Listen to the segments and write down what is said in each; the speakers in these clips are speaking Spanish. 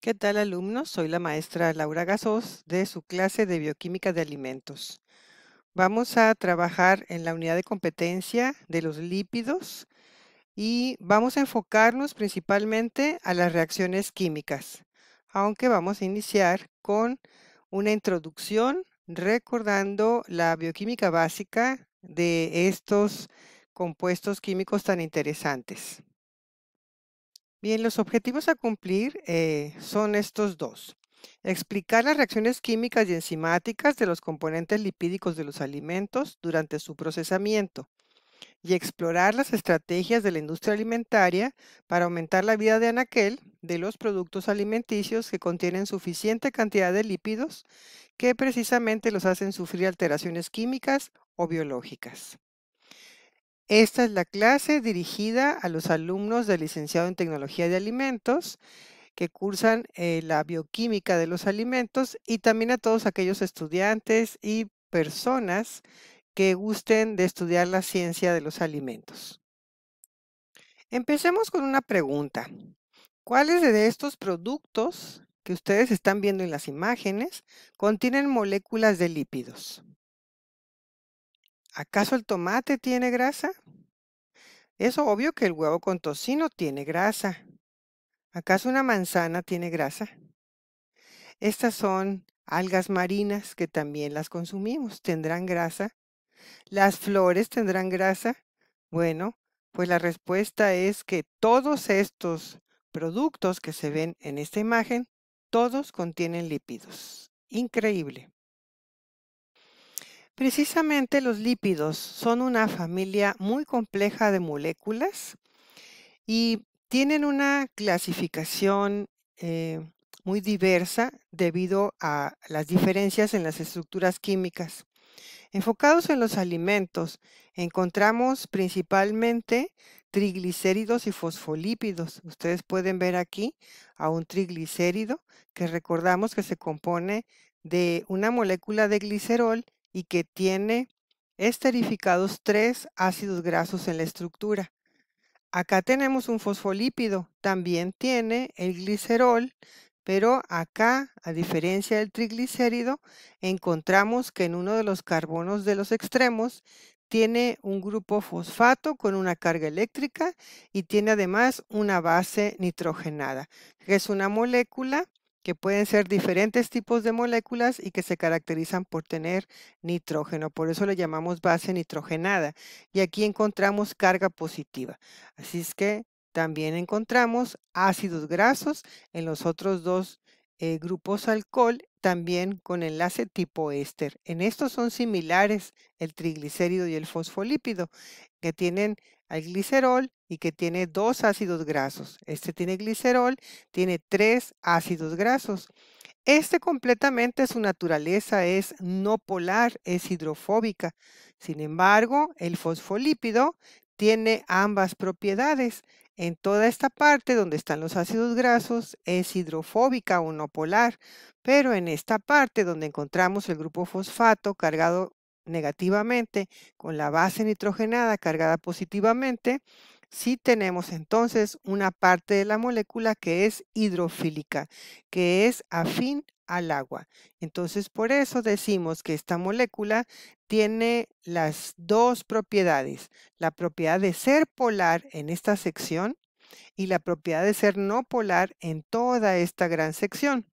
¿Qué tal alumnos? Soy la maestra Laura Gasos de su clase de Bioquímica de Alimentos. Vamos a trabajar en la unidad de competencia de los lípidos y vamos a enfocarnos principalmente a las reacciones químicas, aunque vamos a iniciar con una introducción recordando la bioquímica básica de estos compuestos químicos tan interesantes. Bien, los objetivos a cumplir eh, son estos dos. Explicar las reacciones químicas y enzimáticas de los componentes lipídicos de los alimentos durante su procesamiento y explorar las estrategias de la industria alimentaria para aumentar la vida de anaquel de los productos alimenticios que contienen suficiente cantidad de lípidos que precisamente los hacen sufrir alteraciones químicas o biológicas. Esta es la clase dirigida a los alumnos del licenciado en Tecnología de Alimentos que cursan eh, la bioquímica de los alimentos y también a todos aquellos estudiantes y personas que gusten de estudiar la ciencia de los alimentos. Empecemos con una pregunta. ¿Cuáles de estos productos que ustedes están viendo en las imágenes contienen moléculas de lípidos? ¿Acaso el tomate tiene grasa? Es obvio que el huevo con tocino tiene grasa. ¿Acaso una manzana tiene grasa? Estas son algas marinas que también las consumimos. ¿Tendrán grasa? ¿Las flores tendrán grasa? Bueno, pues la respuesta es que todos estos productos que se ven en esta imagen, todos contienen lípidos. Increíble. Precisamente los lípidos son una familia muy compleja de moléculas y tienen una clasificación eh, muy diversa debido a las diferencias en las estructuras químicas. Enfocados en los alimentos, encontramos principalmente triglicéridos y fosfolípidos. Ustedes pueden ver aquí a un triglicérido que recordamos que se compone de una molécula de glicerol y que tiene esterificados tres ácidos grasos en la estructura. Acá tenemos un fosfolípido, también tiene el glicerol, pero acá, a diferencia del triglicérido, encontramos que en uno de los carbonos de los extremos tiene un grupo fosfato con una carga eléctrica y tiene además una base nitrogenada, que es una molécula que pueden ser diferentes tipos de moléculas y que se caracterizan por tener nitrógeno. Por eso le llamamos base nitrogenada. Y aquí encontramos carga positiva. Así es que también encontramos ácidos grasos en los otros dos eh, grupos alcohol, también con enlace tipo éster. En estos son similares el triglicérido y el fosfolípido, que tienen el glicerol y que tiene dos ácidos grasos. Este tiene glicerol, tiene tres ácidos grasos. Este completamente su naturaleza es no polar, es hidrofóbica. Sin embargo, el fosfolípido tiene ambas propiedades. En toda esta parte donde están los ácidos grasos es hidrofóbica o no polar, pero en esta parte donde encontramos el grupo fosfato cargado negativamente con la base nitrogenada cargada positivamente, sí tenemos entonces una parte de la molécula que es hidrofílica, que es afín al agua. Entonces, por eso decimos que esta molécula tiene las dos propiedades, la propiedad de ser polar en esta sección y la propiedad de ser no polar en toda esta gran sección.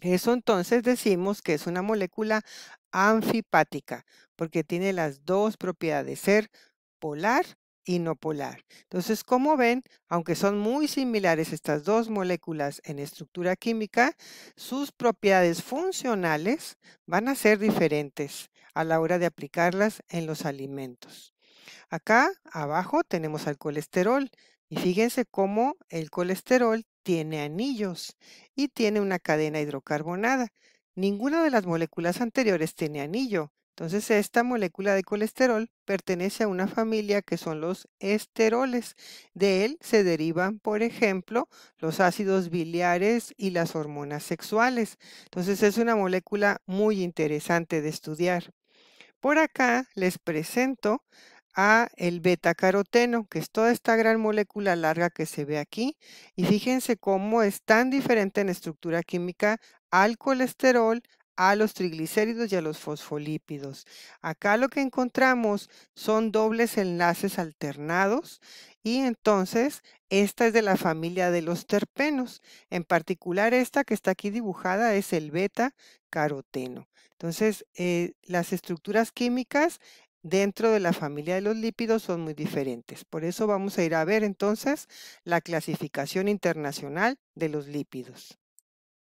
Eso entonces decimos que es una molécula anfipática, porque tiene las dos propiedades, ser polar inopolar. Entonces, como ven, aunque son muy similares estas dos moléculas en estructura química, sus propiedades funcionales van a ser diferentes a la hora de aplicarlas en los alimentos. Acá abajo tenemos al colesterol y fíjense cómo el colesterol tiene anillos y tiene una cadena hidrocarbonada. Ninguna de las moléculas anteriores tiene anillo, entonces, esta molécula de colesterol pertenece a una familia que son los esteroles. De él se derivan, por ejemplo, los ácidos biliares y las hormonas sexuales. Entonces, es una molécula muy interesante de estudiar. Por acá les presento a el beta caroteno, que es toda esta gran molécula larga que se ve aquí. Y fíjense cómo es tan diferente en estructura química al colesterol, a los triglicéridos y a los fosfolípidos. Acá lo que encontramos son dobles enlaces alternados y entonces esta es de la familia de los terpenos. En particular esta que está aquí dibujada es el beta caroteno. Entonces eh, las estructuras químicas dentro de la familia de los lípidos son muy diferentes. Por eso vamos a ir a ver entonces la clasificación internacional de los lípidos.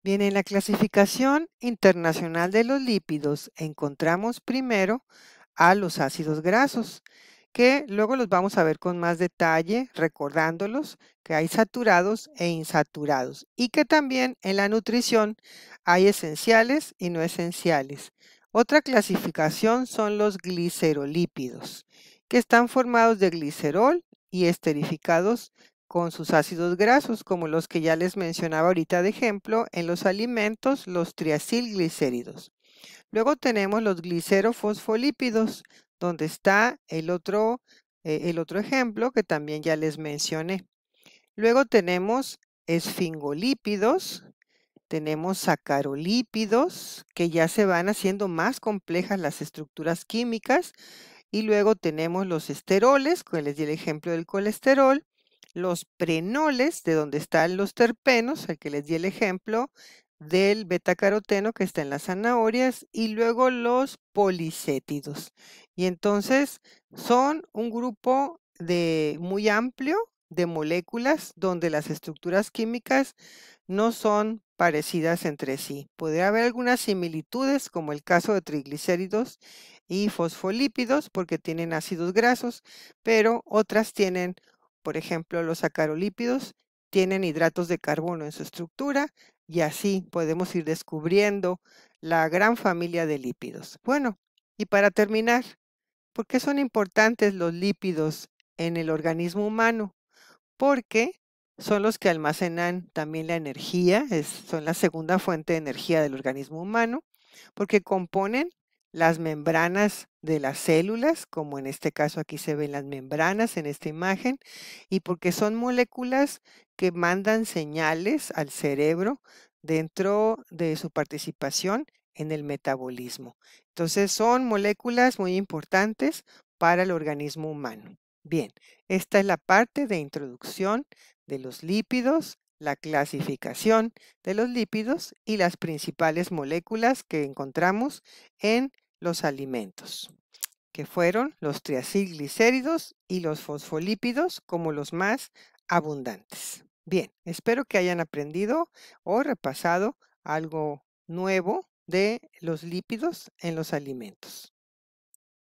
Bien, en la clasificación internacional de los lípidos encontramos primero a los ácidos grasos, que luego los vamos a ver con más detalle, recordándolos que hay saturados e insaturados y que también en la nutrición hay esenciales y no esenciales. Otra clasificación son los glicerolípidos, que están formados de glicerol y esterificados con sus ácidos grasos, como los que ya les mencionaba ahorita de ejemplo, en los alimentos, los triacilglicéridos. Luego tenemos los glicerofosfolípidos, donde está el otro, eh, el otro ejemplo que también ya les mencioné. Luego tenemos esfingolípidos, tenemos sacarolípidos, que ya se van haciendo más complejas las estructuras químicas, y luego tenemos los esteroles, que les di el ejemplo del colesterol, los prenoles, de donde están los terpenos, al que les di el ejemplo del betacaroteno que está en las zanahorias, y luego los policétidos. Y entonces son un grupo de muy amplio de moléculas donde las estructuras químicas no son parecidas entre sí. Podría haber algunas similitudes, como el caso de triglicéridos y fosfolípidos, porque tienen ácidos grasos, pero otras tienen por ejemplo, los acarolípidos tienen hidratos de carbono en su estructura y así podemos ir descubriendo la gran familia de lípidos. Bueno, y para terminar, ¿por qué son importantes los lípidos en el organismo humano? Porque son los que almacenan también la energía, son la segunda fuente de energía del organismo humano, porque componen las membranas de las células, como en este caso aquí se ven las membranas en esta imagen, y porque son moléculas que mandan señales al cerebro dentro de su participación en el metabolismo. Entonces son moléculas muy importantes para el organismo humano. Bien, esta es la parte de introducción de los lípidos la clasificación de los lípidos y las principales moléculas que encontramos en los alimentos, que fueron los triacilglicéridos y los fosfolípidos como los más abundantes. Bien, espero que hayan aprendido o repasado algo nuevo de los lípidos en los alimentos.